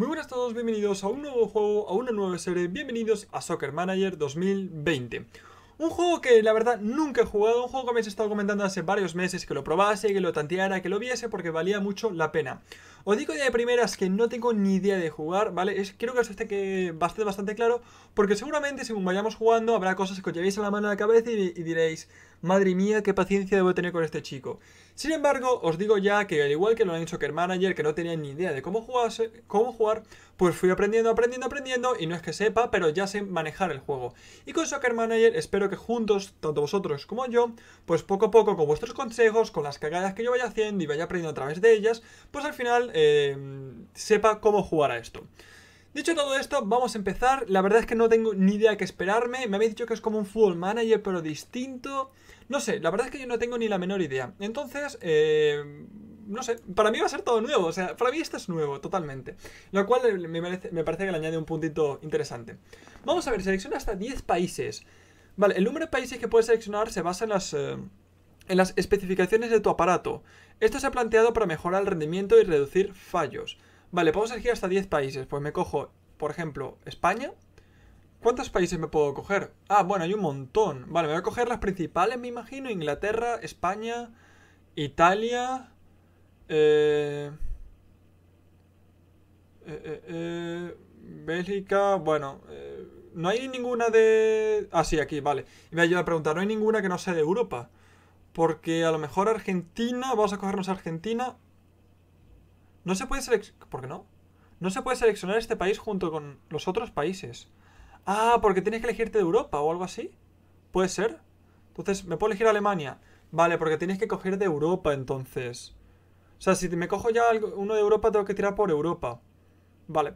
Muy buenas a todos, bienvenidos a un nuevo juego, a una nueva serie, bienvenidos a Soccer Manager 2020. Un juego que la verdad nunca he jugado, un juego que me habéis estado comentando hace varios meses, que lo probase, que lo tanteara, que lo viese porque valía mucho la pena. Os digo de primeras que no tengo ni idea de jugar, ¿vale? Es, quiero que os esté que bastante, bastante claro, porque seguramente según vayamos jugando habrá cosas que os llevéis a la mano de la cabeza y diréis madre mía, qué paciencia debo tener con este chico. Sin embargo, os digo ya que al igual que lo han hecho el Manager, que no tenía ni idea de cómo, cómo jugar, pues fui aprendiendo, aprendiendo, aprendiendo, y no es que sepa, pero ya sé manejar el juego. Y con Soccer Manager espero que juntos, tanto vosotros como yo, pues poco a poco con vuestros consejos, con las cagadas que yo vaya haciendo y vaya aprendiendo a través de ellas, pues al final eh, sepa cómo jugar a esto. Dicho todo esto, vamos a empezar. La verdad es que no tengo ni idea que esperarme. Me habéis dicho que es como un full Manager, pero distinto. No sé, la verdad es que yo no tengo ni la menor idea. Entonces, eh, no sé, para mí va a ser todo nuevo, o sea, para mí esto es nuevo totalmente, lo cual me, parece que le añade un puntito interesante. Vamos a ver, selecciona hasta 10 países. Vale, el número de países que puedes seleccionar se basa en las, eh, en las especificaciones de tu aparato. Esto se ha planteado para mejorar el rendimiento y reducir fallos. Vale, podemos elegir hasta 10 países. Pues me cojo, por ejemplo, España. ¿Cuántos países me puedo coger? Ah, bueno, hay un montón. Vale, me voy a coger las principales, me imagino. Inglaterra, España, Italia. Eh, eh, eh, Bélgica. Bueno, no hay ninguna de... Ah, sí, aquí, vale. Y me voy a preguntar, ¿no hay ninguna que no sea de Europa? Porque a lo mejor Argentina, vamos a cogernos Argentina. No se puede seleccionar... ¿Por qué no? No se puede seleccionar este país junto con los otros países. Ah, porque tienes que elegirte de Europa o algo así. ¿Puede ser? Entonces, ¿me puedo elegir Alemania? Vale, porque tienes que coger de Europa entonces. O sea, si me cojo ya uno de Europa, tengo que tirar por Europa. Vale.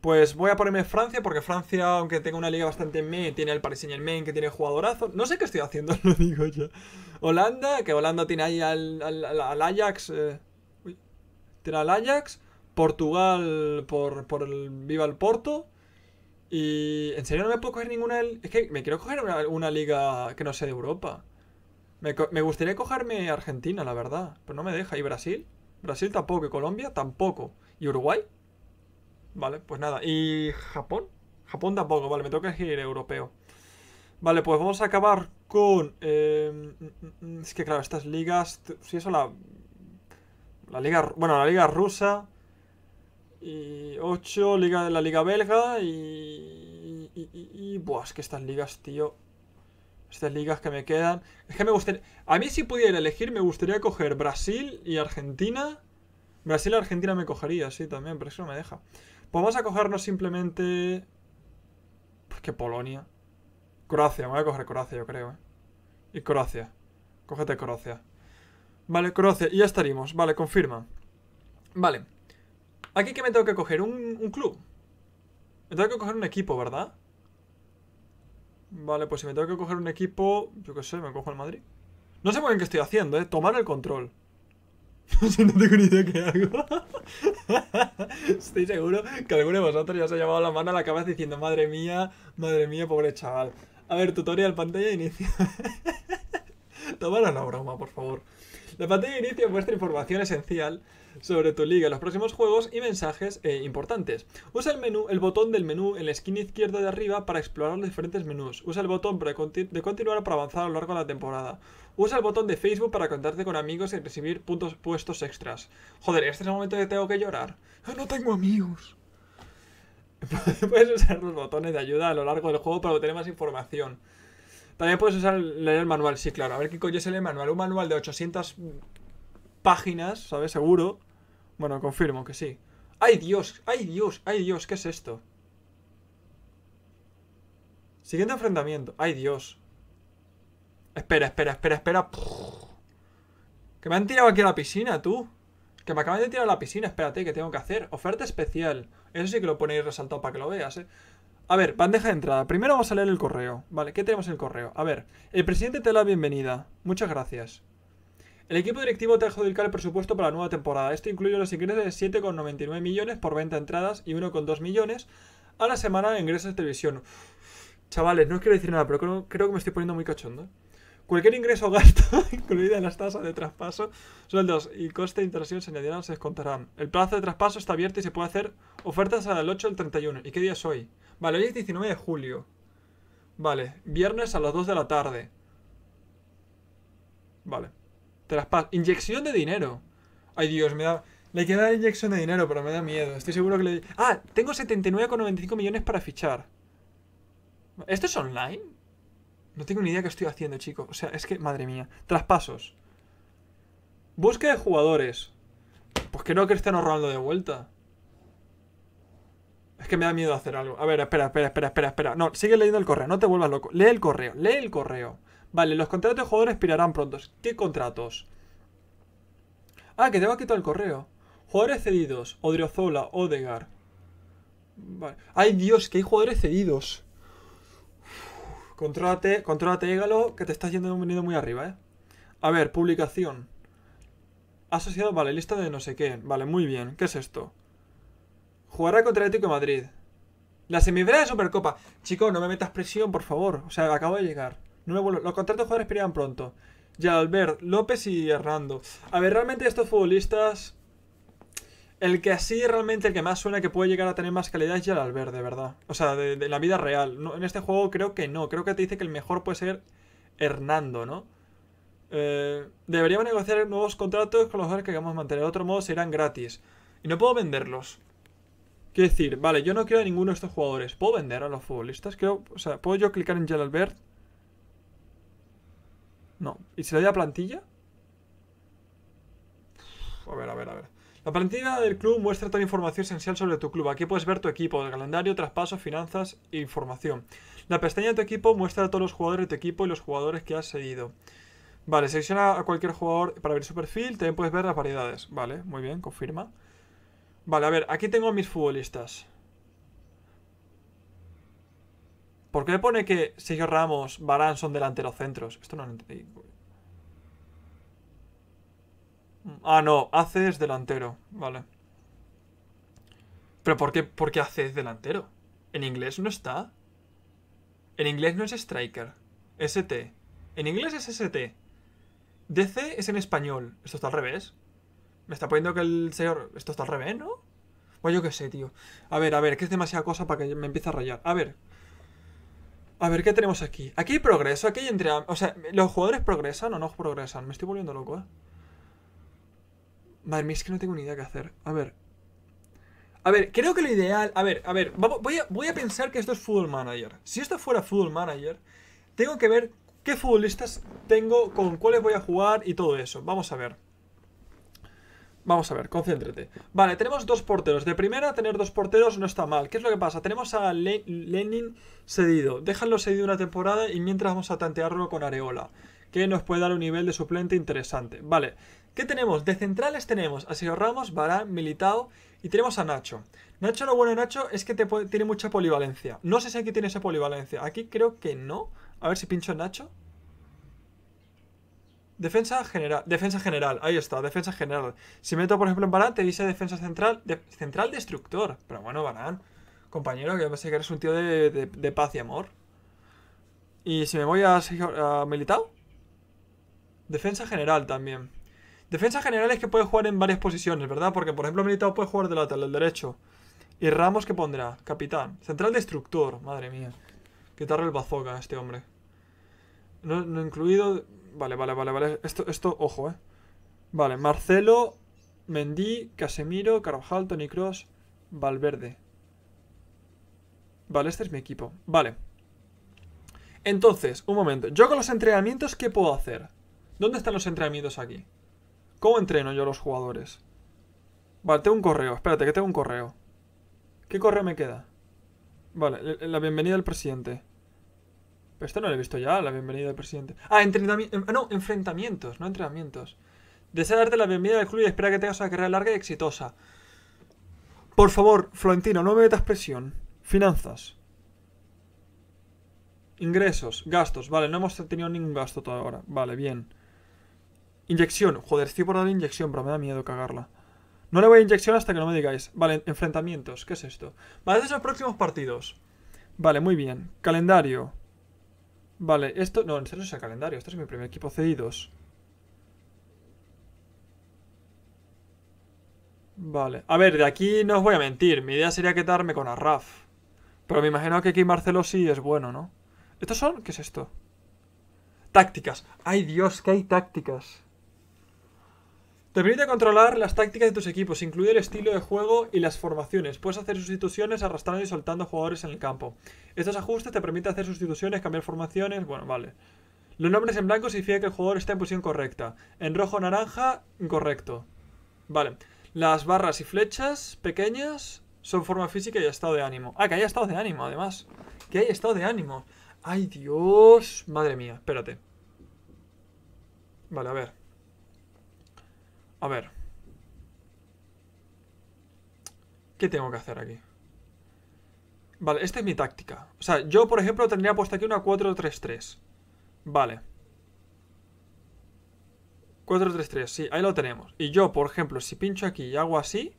Pues voy a ponerme Francia, porque Francia, aunque tenga una liga bastante en me, tiene el Paris Saint Germain, que tiene jugadorazo. No sé qué estoy haciendo, lo digo ya. Holanda, que Holanda tiene ahí al, al, Ajax. Eh. Tiene al Ajax, Portugal por, el Viva el Porto. Y en serio no me puedo coger ninguna. Es que me quiero coger una, liga que no sea de Europa. Me, gustaría cogerme Argentina, la verdad. Pero no me deja. ¿Y Brasil? Brasil tampoco. ¿Y Colombia? Tampoco. ¿Y Uruguay? Vale, pues nada. ¿Y Japón? Japón tampoco. Vale, me toca elegir europeo. Vale, pues vamos a acabar con... Eh, mm, mm, mm, es que claro, estas ligas... Si eso la la liga, bueno, la liga rusa. Y 8, liga de la liga belga. Y, y, Buah, es que estas ligas, tío. Estas ligas que me quedan. Es que me gustaría. A mí, si pudiera elegir, me gustaría coger Brasil y Argentina. Brasil y Argentina me cogería, sí, también, pero eso no me deja. Pues vamos a cogernos simplemente. Pues que Polonia. Croacia, me voy a coger Croacia, yo creo, ¿eh? Y Croacia. Cógete Croacia. Vale, Croce y ya estaríamos. Vale, confirma. Vale. Aquí qué me tengo que coger un, club. Me tengo que coger un equipo, ¿verdad? Vale, pues si me tengo que coger un equipo, yo qué sé, me cojo el Madrid. No sé muy bien qué estoy haciendo, ¿eh? Tomar el control. No sé, no tengo ni idea qué hago. estoy seguro que alguno de vosotros ya se ha llevado la mano a la cabeza diciendo, madre mía, madre mía, pobre chaval. A ver, tutorial, pantalla, inicio. Tomar la broma, por favor. La pantalla de inicio muestra información esencial sobre tu liga, los próximos juegos y mensajes eh, importantes. Usa el menú, el botón del menú en la esquina izquierda de arriba para explorar los diferentes menús. Usa el botón de continuar para avanzar a lo largo de la temporada. Usa el botón de Facebook para contarte con amigos y recibir puntos puestos extras. Joder, este es el momento que tengo que llorar. ¡Ah, no tengo amigos. Puedes usar los botones de ayuda a lo largo del juego para obtener más información. También puedes usar leer el manual, sí, claro. A ver qué coño el manual. Un manual de 800 páginas, ¿sabes? Seguro. Bueno, confirmo que sí. ¡Ay, Dios! ¡Ay, Dios! ¡Ay, Dios! ¿Qué es esto? Siguiente enfrentamiento. ¡Ay, Dios! Espera, espera, espera, espera. Que me han tirado aquí a la piscina, tú. Que me acaban de tirar a la piscina. Espérate, ¿qué tengo que hacer? Oferta especial. Eso sí que lo ponéis resaltado para que lo veas, ¿eh? A ver, bandeja de entrada. Primero vamos a leer el correo. Vale, ¿qué tenemos en el correo? A ver, el presidente te da la bienvenida. Muchas gracias. El equipo directivo te ha adjudicado el presupuesto para la nueva temporada. Esto incluye los ingresos de 7,99 millones por venta de entradas y 1,2 millones a la semana de ingresos de televisión. Chavales, no os quiero decir nada, pero creo, que me estoy poniendo muy cachondo. Cualquier ingreso o gasto, incluida en las tasas de traspaso, sueldos y coste de interacción se añadirán se descontarán. El plazo de traspaso está abierto y se puede hacer ofertas al 8 del 31. ¿Y qué día es hoy? Vale, hoy es 19 de julio. Vale, viernes a las 2 de la tarde. Vale. traspas Inyección de dinero. Ay, Dios, me da... Le queda la inyección de dinero, pero me da miedo. Estoy seguro que le... Ah, tengo 79,95 millones para fichar. ¿Esto es online? No tengo ni idea qué estoy haciendo, chicos. O sea, es que, madre mía. Traspasos. búsqueda de jugadores. Pues que no Cristiano Ronaldo de vuelta. Es que me da miedo hacer algo. A ver, espera, espera, espera, espera, espera. No, sigue leyendo el correo, no te vuelvas loco. Lee el correo, lee el correo. Vale, los contratos de jugadores expirarán pronto. ¿Qué contratos? Ah, que te va a quitar el correo. Jugadores cedidos. Odriozola, Odegar. Vale. Ay, Dios, que hay jugadores cedidos. contrate contrólate, contrólate, que te estás yendo venido muy arriba, ¿eh? A ver, publicación. Asociado, vale, lista de no sé qué. Vale, muy bien. ¿Qué es esto? Jugará contra el Atlético Madrid. La semifinal de Supercopa. Chicos, no me metas presión, por favor. O sea, acabo de llegar. Los contratos de jugadores expiran pronto. Ya, Albert, López y Hernando. A ver, realmente estos futbolistas... El que así realmente, el que más suena que puede llegar a tener más calidad es Gerald Albert, de verdad. O sea, de, la vida real. en este juego creo que no. Creo que te dice que el mejor puede ser Hernando, ¿no? Eh, deberíamos negociar nuevos contratos con los jugadores que queramos mantener. De otro modo, serán gratis. Y no puedo venderlos. Quiero decir, vale, yo no quiero a ninguno de estos jugadores. ¿Puedo vender a los futbolistas? ¿puedo yo clicar en Albert? No. ¿Y si le doy a plantilla? a ver, a ver, a ver. La plantilla del club muestra toda la información esencial sobre tu club. Aquí puedes ver tu equipo, el calendario, traspasos, finanzas e información. La pestaña de tu equipo muestra a todos los jugadores de tu equipo y los jugadores que has seguido Vale, selecciona a cualquier jugador para ver su perfil. También puedes ver las variedades. Vale, muy bien, confirma. Vale, a ver, aquí tengo mis futbolistas. ¿Por qué pone que Sergio Ramos, Barán son delanteros centros? Esto no lo entiendo Ah, no, AC es delantero, vale. ¿Pero por qué, por es delantero? En inglés no está. En inglés no es striker. ST. En inglés es ST. DC es en español. Esto está al revés. Me está poniendo que el señor... Esto está al revés, ¿no? O pues yo qué sé, tío. A ver, a ver, que es demasiada cosa para que me empiece a rayar. A ver. A ver, ¿qué tenemos aquí? Aquí hay progreso, aquí hay entre... O sea, ¿los jugadores progresan o no progresan? Me estoy volviendo loco, ¿eh? Madre mía, es que no tengo ni idea qué hacer. A ver. A ver, creo que lo ideal... A ver, a ver, voy, a, voy a pensar que esto es Football Manager. Si esto fuera Football Manager, tengo que ver qué futbolistas tengo, con cuáles voy a jugar y todo eso. Vamos a ver. Vamos a ver, concéntrate. Vale, tenemos dos porteros. De primera, tener dos porteros no está mal. ¿Qué es lo que pasa? Tenemos a Lenin cedido. Déjalo cedido una temporada y mientras vamos a tantearlo con Areola, que nos puede dar un nivel de suplente interesante. Vale, ¿qué tenemos? De centrales tenemos a Sergio Ramos, Barán, Militao y tenemos a Nacho. Nacho, lo bueno de Nacho es que te tiene mucha polivalencia. No sé si aquí tiene esa polivalencia. Aquí creo que no. A ver si pincho Nacho defensa general. Defensa general, ahí está, defensa general. Si meto, por ejemplo, en Barán, te dice defensa central, central destructor. Pero bueno, Barán. compañero, que pensé que eres un tío de, paz y amor. Y si me voy a, militar? defensa general también. Defensa general es que puede jugar en varias posiciones, ¿verdad? Porque, por ejemplo, militar puede jugar de lateral, del derecho. Y Ramos, ¿qué pondrá? Capitán. Central destructor, madre mía. Quitarle el bazooka este hombre. No, no incluido. Vale, vale, vale, vale. Esto, esto, ojo, eh. Vale, Marcelo, Mendy, Casemiro, Carvajal, Tony Cross, Valverde. Vale, este es mi equipo. Vale. Entonces, un momento. Yo con los entrenamientos, ¿qué puedo hacer? ¿Dónde están los entrenamientos aquí? ¿Cómo entreno yo a los jugadores? Vale, tengo un correo. Espérate, que tengo un correo. ¿Qué correo me queda? Vale, la bienvenida del presidente esto no lo he visto ya, la bienvenida del presidente. Ah, entrenamientos. Em, ah, no, enfrentamientos, no entrenamientos. Desea darte la bienvenida del club y espera que tengas una carrera larga y exitosa. Por favor, Florentino, no me metas presión. Finanzas. Ingresos, gastos. Vale, no hemos tenido ningún gasto todavía ahora. Vale, bien. Inyección. Joder, estoy por dar inyección, pero me da miedo cagarla. No le voy a inyección hasta que no me digáis. Vale, enfrentamientos. ¿Qué es esto? Vale, esos los próximos partidos. Vale, muy bien. Calendario. Vale, esto... No, este no es el calendario. Este es mi primer equipo cedidos. Vale. A ver, de aquí no os voy a mentir. Mi idea sería quedarme con Arraf. Pero me imagino que aquí Marcelo sí es bueno, ¿no? ¿Estos son? ¿Qué es esto? Tácticas. ¡Ay, Dios! que hay tácticas! Te permite controlar las tácticas de tus equipos, incluye el estilo de juego y las formaciones. Puedes hacer sustituciones arrastrando y soltando jugadores en el campo. Estos ajustes te permiten hacer sustituciones, cambiar formaciones, bueno, vale. Los nombres en blanco significa que el jugador está en posición correcta. En rojo, o naranja, incorrecto. Vale. Las barras y flechas pequeñas son forma física y estado de ánimo. Ah, que haya estado de ánimo, además. Que haya estado de ánimo. ¡Ay, Dios! Madre mía, espérate. Vale, a ver. A ver. ¿Qué tengo que hacer aquí? Vale, esta es mi táctica. O sea, yo, por ejemplo, tendría puesto aquí una 4-3-3. Vale. 4-3-3, sí, ahí lo tenemos. Y yo, por ejemplo, si pincho aquí y hago así...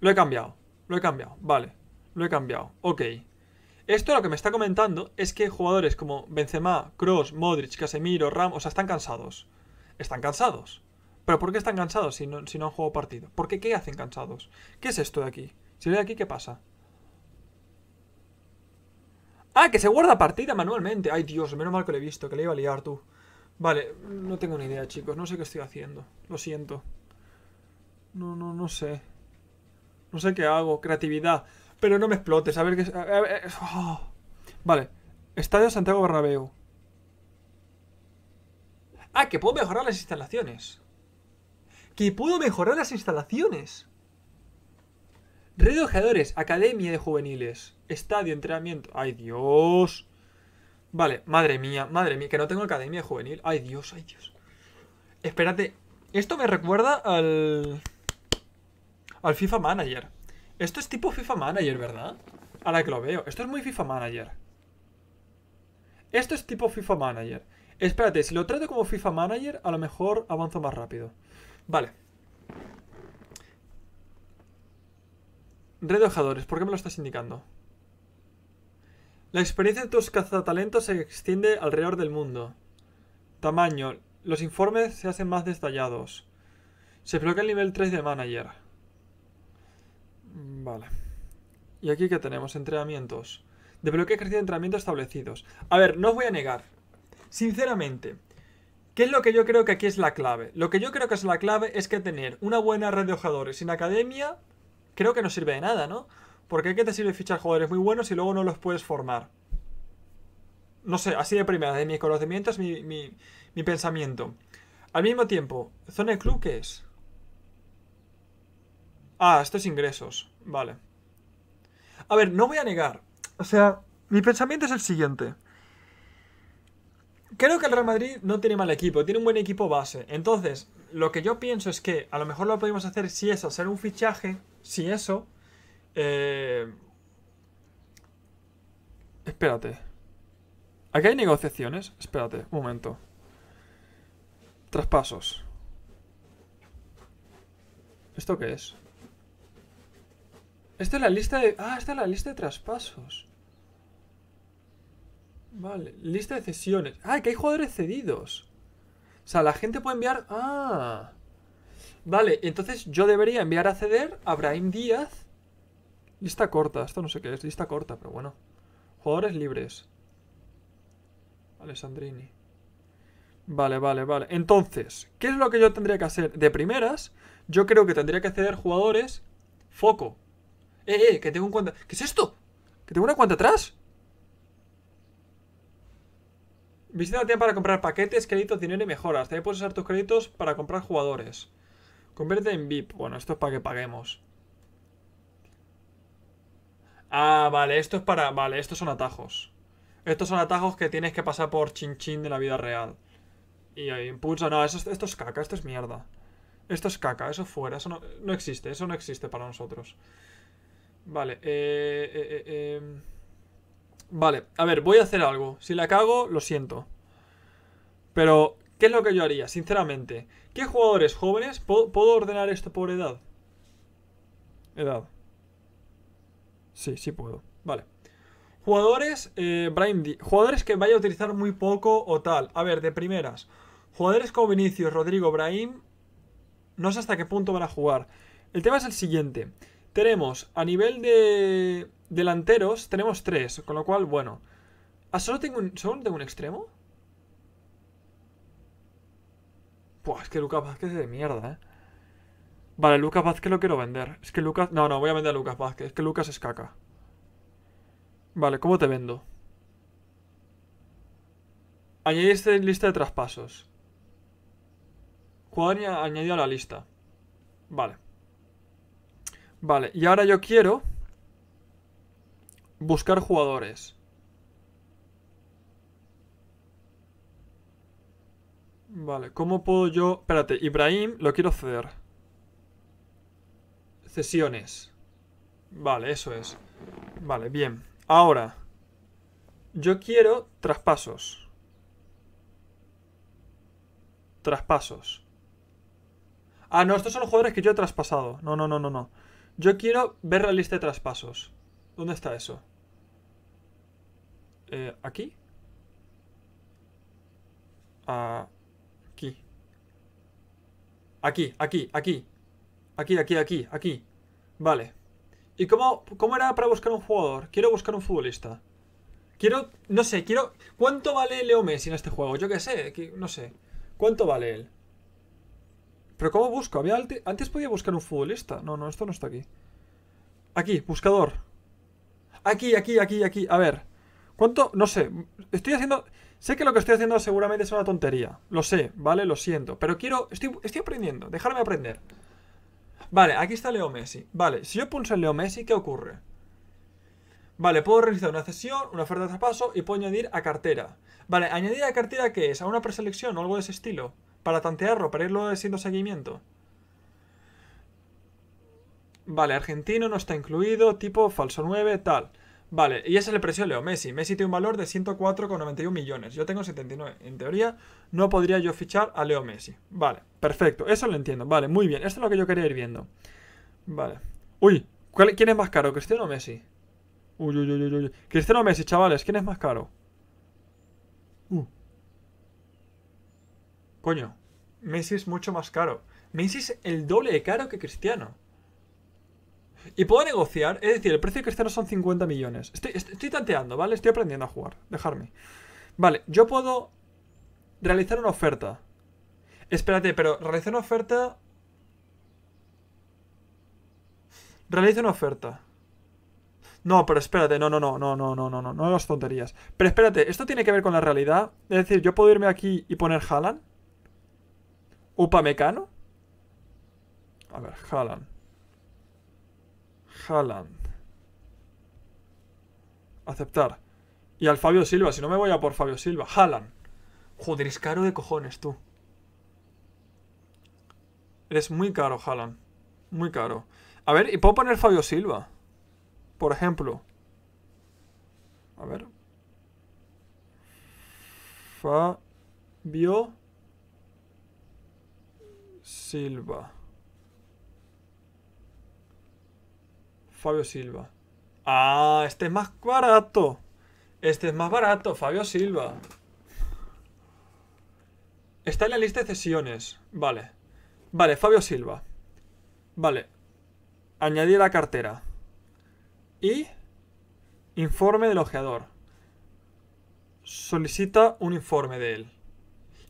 Lo he cambiado, lo he cambiado, vale. Lo he cambiado, ok. Esto lo que me está comentando es que jugadores como Benzema, Cross, Modric, Casemiro, Ram, o sea, están cansados. Están cansados. ¿Pero por qué están cansados si no, si han jugado partido? ¿Por qué qué hacen cansados? ¿Qué es esto de aquí? Si voy de aquí, ¿qué pasa? Ah, que se guarda partida manualmente. Ay, Dios, menos mal que lo he visto, que le iba a liar tú. Vale, no tengo ni idea, chicos. No sé qué estoy haciendo. Lo siento. No, no, no sé. No sé qué hago. Creatividad. Pero no me explotes. A ver qué... ¡Ah! Vale. Estadio Santiago Bernabéu. Ah, que puedo mejorar las instalaciones que puedo mejorar las instalaciones. Red academia de juveniles, estadio, entrenamiento. ¡Ay, Dios! Vale, madre mía, madre mía, que no tengo academia de juvenil. ¡Ay, Dios, ay, Dios! Espérate, esto me recuerda al... Al FIFA Manager. Esto es tipo FIFA Manager, ¿verdad? Ahora que lo veo. Esto es muy FIFA Manager. Esto es tipo FIFA Manager. Espérate, si lo trato como FIFA Manager, a lo mejor avanzo más rápido. Vale. Redojadores, ¿por qué me lo estás indicando? La experiencia de tus cazatalentos se extiende alrededor del mundo. Tamaño. Los informes se hacen más detallados. Se bloquea el nivel 3 de manager. Vale. ¿Y aquí qué tenemos? Entrenamientos. de ejercicio de entrenamientos establecidos. A ver, no os voy a negar. Sinceramente, ¿Qué es lo que yo creo que aquí es la clave? Lo que yo creo que es la clave es que tener una buena red de jugadores sin academia creo que no sirve de nada, ¿no? Porque ¿qué te sirve fichar jugadores muy buenos y luego no los puedes formar? No sé, así de primera, de mi conocimientos, mi, mi, pensamiento. Al mismo tiempo, ¿zona de club es? Ah, estos ingresos. Vale. A ver, no voy a negar. O sea, mi pensamiento es el siguiente creo que el Real Madrid no tiene mal equipo, tiene un buen equipo base. Entonces, lo que yo pienso es que a lo mejor lo podemos hacer si es hacer un fichaje, si eso. Eh, espérate. Aquí hay negociaciones. Espérate, un momento. Traspasos. ¿Esto qué es? Esta es la lista de... Ah, esta es la lista de traspasos. Vale, lista de cesiones. Ah, que hay jugadores cedidos. O sea, la gente puede enviar... Ah. Vale, entonces yo debería enviar a ceder a Brahim Díaz. Lista corta, esto no sé qué es, lista corta, pero bueno. Jugadores libres. Alessandrini. Vale, vale, vale. Entonces, ¿qué es lo que yo tendría que hacer? De primeras, yo creo que tendría que ceder jugadores. Foco. Eh, eh, que tengo un cuenta. ¿Qué es esto? ¿Que tengo una cuenta atrás? Visita la tienda para comprar paquetes, créditos, dinero y mejoras. También puedes usar tus créditos para comprar jugadores. Convierte en VIP. Bueno, esto es para que paguemos. Ah, vale, esto es para... Vale, estos son atajos. Estos son atajos que tienes que pasar por chin chin de la vida real. Y ahí impulsa... No, esto es caca, esto es mierda. Esto es caca, eso fuera, eso no, no existe, eso no existe para nosotros. Vale, eh. eh, eh em. Vale, a ver, voy a hacer algo. Si la cago, lo siento. Pero, ¿qué es lo que yo haría, sinceramente? ¿Qué jugadores jóvenes puedo, ordenar esto por edad? Edad. Sí, sí puedo. Vale. Jugadores, eh, Jugadores que vaya a utilizar muy poco o tal. A ver, de primeras. Jugadores como Vinicius, Rodrigo, Brahim. No sé hasta qué punto van a jugar. El tema es el siguiente. Tenemos a nivel de delanteros, tenemos tres, con lo cual, bueno. ¿Ah, solo tengo un, solo tengo un extremo? Pues es que Lucas Vázquez es de mierda, ¿eh? Vale, Lucas Vázquez lo quiero vender. Es que Lucas... No, no, voy a vender a Lucas Vázquez. Es que Lucas es caca. Vale, ¿cómo te vendo? esta lista de traspasos. Jugador añadido a la lista. Vale. Vale, y ahora yo quiero buscar jugadores. Vale, ¿cómo puedo yo...? Espérate, Ibrahim lo quiero ceder. Cesiones. Vale, eso es. Vale, bien. Ahora, yo quiero traspasos. Traspasos. Ah, no, estos son los jugadores que yo he traspasado. No, no, no, no, no. Yo quiero ver la lista de traspasos. ¿Dónde está eso? Eh, ¿Aquí? aquí. Aquí, aquí, aquí. Aquí, aquí, aquí, aquí. Vale. ¿Y cómo, cómo era para buscar un jugador? Quiero buscar un futbolista. Quiero, no sé, quiero... ¿Cuánto vale Leo Messi en este juego? Yo qué sé, no sé. ¿Cuánto vale él? Pero ¿cómo busco? Antes podía buscar un futbolista. No, no, esto no está aquí. Aquí, buscador. Aquí, aquí, aquí, aquí. A ver. ¿Cuánto? No sé. Estoy haciendo... Sé que lo que estoy haciendo seguramente es una tontería. Lo sé, ¿vale? Lo siento. Pero quiero... Estoy, aprendiendo. Dejarme aprender. Vale, aquí está Leo Messi. Vale, si yo pulso en Leo Messi, ¿qué ocurre? Vale, puedo realizar una cesión, una oferta de traspaso y puedo añadir a cartera. Vale, ¿añadir a cartera qué es? ¿A una preselección o algo de ese estilo? para tantearlo, para irlo haciendo seguimiento. Vale, argentino no está incluido, tipo falso 9, tal. Vale, y ese es el precio Leo Messi. Messi tiene un valor de 104,91 millones. Yo tengo 79. En teoría, no podría yo fichar a Leo Messi. Vale, perfecto. Eso lo entiendo. Vale, muy bien. Esto es lo que yo quería ir viendo. Vale. Uy, ¿quién es más caro? ¿Cristiano o Messi? Uy, uy, uy, uy, uy. Cristiano Messi, chavales, ¿quién es más caro? Coño, Messi es mucho más caro. Messi es el doble de caro que Cristiano. Y puedo negociar, es decir, el precio de Cristiano son 50 millones. Estoy, estoy, tanteando, ¿vale? Estoy aprendiendo a jugar. Dejarme. Vale, yo puedo realizar una oferta. Espérate, pero realizar una oferta. Realiza una oferta. No, pero espérate, no, no, no, no, no, no, no, no, no las tonterías. Pero espérate, esto tiene que ver con la realidad. Es decir, yo puedo irme aquí y poner Haaland. Upamecano. A ver, Haaland. Haaland. Aceptar. Y al Fabio Silva, si no me voy a por Fabio Silva. Haaland. Joder, es caro de cojones, tú. Eres muy caro, Haaland. Muy caro. A ver, y puedo poner Fabio Silva. Por ejemplo. A ver. Fabio Silva. Fabio Silva. Ah, este es más barato. Este es más barato, Fabio Silva. Está en la lista de cesiones. Vale. Vale, Fabio Silva. Vale. Añadir la cartera. Y... Informe del ojeador. Solicita un informe de él.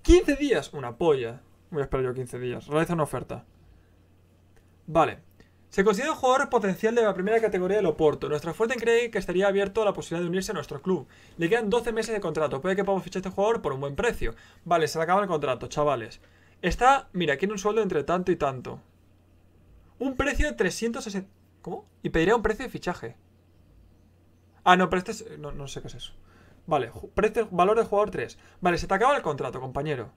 15 días, una polla. Voy a esperar yo 15 días. Realiza una oferta. Vale. Se considera un jugador potencial de la primera categoría del Oporto. Nuestra fuerte cree que estaría abierto a la posibilidad de unirse a nuestro club. Le quedan 12 meses de contrato. Puede que podamos fichar este jugador por un buen precio. Vale, se le acaba el contrato, chavales. Está, mira, tiene un sueldo entre tanto y tanto. Un precio de 360... ¿Cómo? Y pediría un precio de fichaje. Ah, no, pero este No, sé qué es eso. Vale, precio, valor de jugador 3. Vale, se te acaba el contrato, compañero.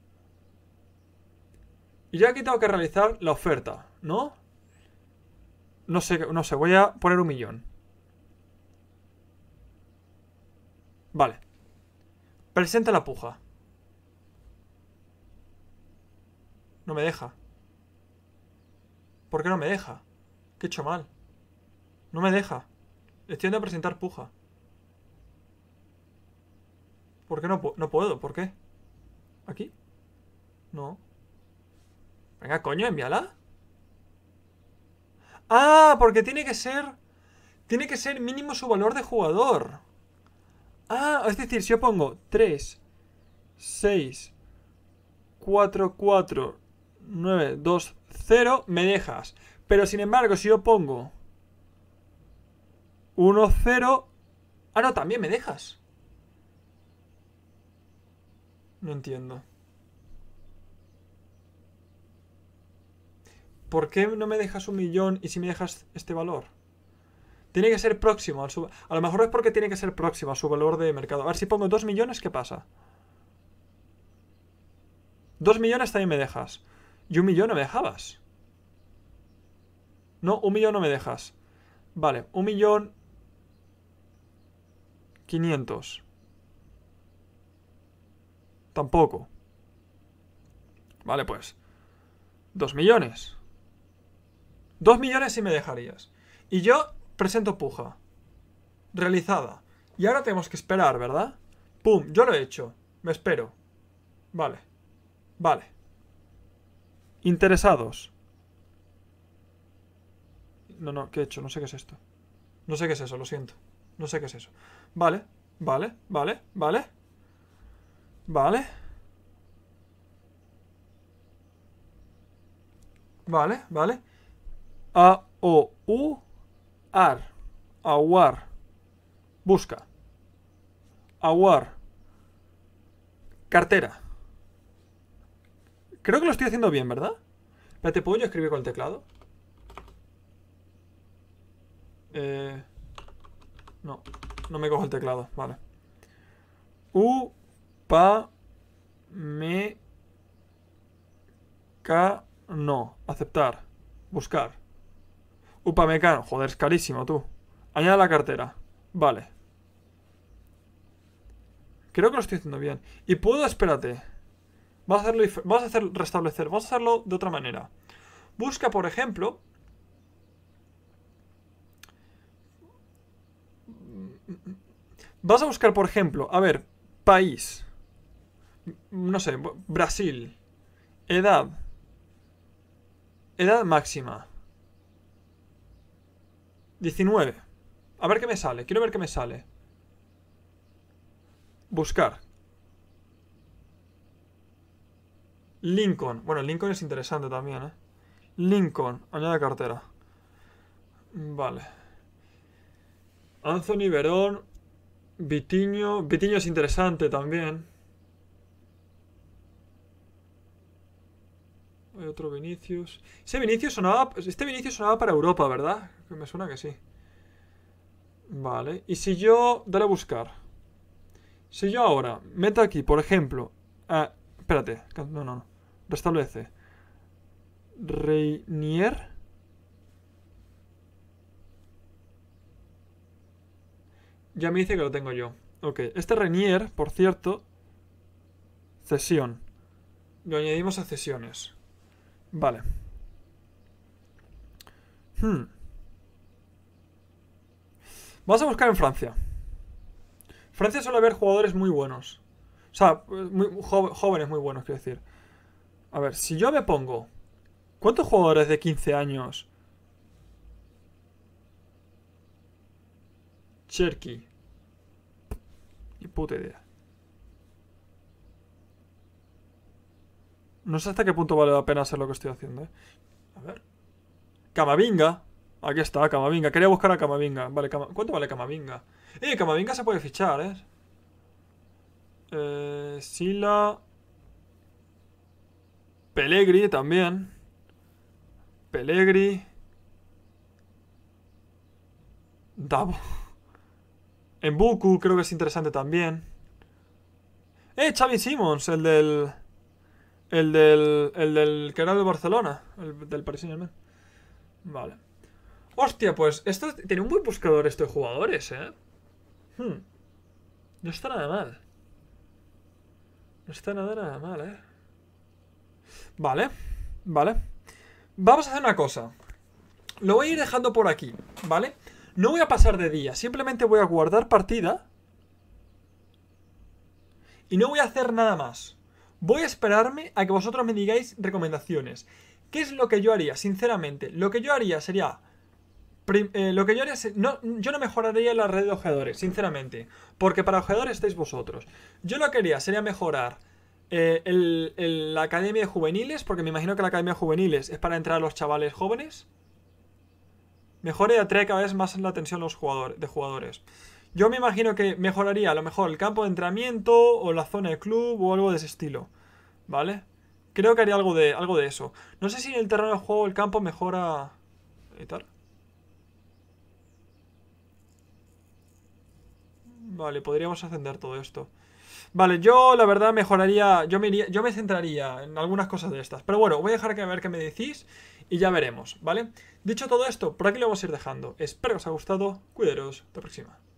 Y ya aquí tengo que realizar la oferta, ¿no? No sé, no sé, voy a poner un millón. Vale. Presenta la puja. No me deja. ¿Por qué no me deja? ¿Qué he hecho mal? No me deja. Estoy a presentar puja. ¿Por qué no, no puedo? ¿Por qué? ¿Aquí? No. Venga, coño, envíala. Ah, porque tiene que ser... Tiene que ser mínimo su valor de jugador. Ah, es decir, si yo pongo 3, 6, 4, 4, 9, 2, 0, me dejas. Pero sin embargo, si yo pongo 1, 0... Ah, no, también me dejas. No entiendo. ¿Por qué no me dejas un millón y si me dejas este valor? Tiene que ser próximo al su... A lo mejor es porque tiene que ser próximo a su valor de mercado. A ver, si pongo dos millones, ¿qué pasa? Dos millones también me dejas. Y un millón no me dejabas. No, un millón no me dejas. Vale, un millón... 500. Tampoco. Vale, pues. Dos millones. Dos millones y me dejarías. Y yo presento puja. Realizada. Y ahora tenemos que esperar, ¿verdad? Pum, yo lo he hecho. Me espero. Vale. Vale. Interesados. No, no, ¿qué he hecho? No sé qué es esto. No sé qué es eso, lo siento. No sé qué es eso. Vale, vale, vale, vale. Vale. Vale, vale. A O U AR Aguar busca Aguar cartera Creo que lo estoy haciendo bien, ¿verdad? Espérate, ¿puedo yo escribir con el teclado? Eh, no, no me cojo el teclado, vale. U, pa, me, k no. Aceptar. Buscar. Upamecano, joder, es carísimo tú. Añade la cartera. Vale. Creo que lo estoy haciendo bien. Y puedo, espérate. Vas a hacerlo, vas a hacer restablecer. Vamos a hacerlo de otra manera. Busca, por ejemplo. Vas a buscar, por ejemplo, a ver, país. No sé, Brasil. Edad. Edad máxima. 19. A ver qué me sale. Quiero ver qué me sale. Buscar. Lincoln. Bueno, Lincoln es interesante también, ¿eh? Lincoln. Añade cartera. Vale. Anthony, Verón, Vitiño. Vitiño es interesante también. otro Vinicius. Este, este Vinicius sonaba para Europa, ¿verdad? Que me suena que sí. Vale. Y si yo... Dale a buscar. Si yo ahora meto aquí, por ejemplo... espérate. No, no, no. Restablece. Reinier. Ya me dice que lo tengo yo. Ok. Este Reinier, por cierto... Cesión. Lo añadimos a cesiones. Vale. Hmm. Vamos a buscar en Francia. Francia suele haber jugadores muy buenos. O sea, muy, jóvenes muy buenos, quiero decir. A ver, si yo me pongo... ¿Cuántos jugadores de 15 años? Cherky. Y puta idea. No sé hasta qué punto vale la pena hacer lo que estoy haciendo, ¿eh? A ver. Camavinga. Aquí está, Camavinga. Quería buscar a Camavinga. Vale, ¿cuánto vale Camavinga? Eh, Camavinga se puede fichar, ¿eh? Eh, Sila. Pelegri también. Pelegri. Davo. Embuku creo que es interesante también. Eh, Xavi Simmons, el del... El del, el del que era de Barcelona, el del Paris saint Vale. Hostia, pues esto tiene un buen buscador esto de jugadores, ¿eh? Hmm. No está nada mal. No está nada, nada mal, ¿eh? Vale, vale. Vamos a hacer una cosa. Lo voy a ir dejando por aquí, ¿vale? No voy a pasar de día, simplemente voy a guardar partida. Y no voy a hacer nada más. Voy a esperarme a que vosotros me digáis recomendaciones. ¿Qué es lo que yo haría? Sinceramente, lo que yo haría sería... Eh, lo que yo haría no, yo no mejoraría la red de ojeadores, sinceramente. Porque para ojeadores estáis vosotros. Yo lo que haría sería mejorar eh, la academia de juveniles, porque me imagino que la academia de juveniles es para entrar a los chavales jóvenes. Mejore y atrae cada vez más la atención los jugadores. Yo me imagino que mejoraría a lo mejor el campo de entrenamiento o la zona de club o algo de ese estilo. ¿Vale? Creo que haría algo de, algo de eso. No sé si en el terreno de juego el campo mejora... tal. Vale, podríamos ascender todo esto. Vale, yo la verdad mejoraría... Yo me, iría, yo me centraría en algunas cosas de estas. Pero bueno, voy a dejar que a ver qué me decís y ya veremos, ¿vale? Dicho todo esto, por aquí lo vamos a ir dejando. Espero que os haya gustado. Cuidaros. Hasta la próxima.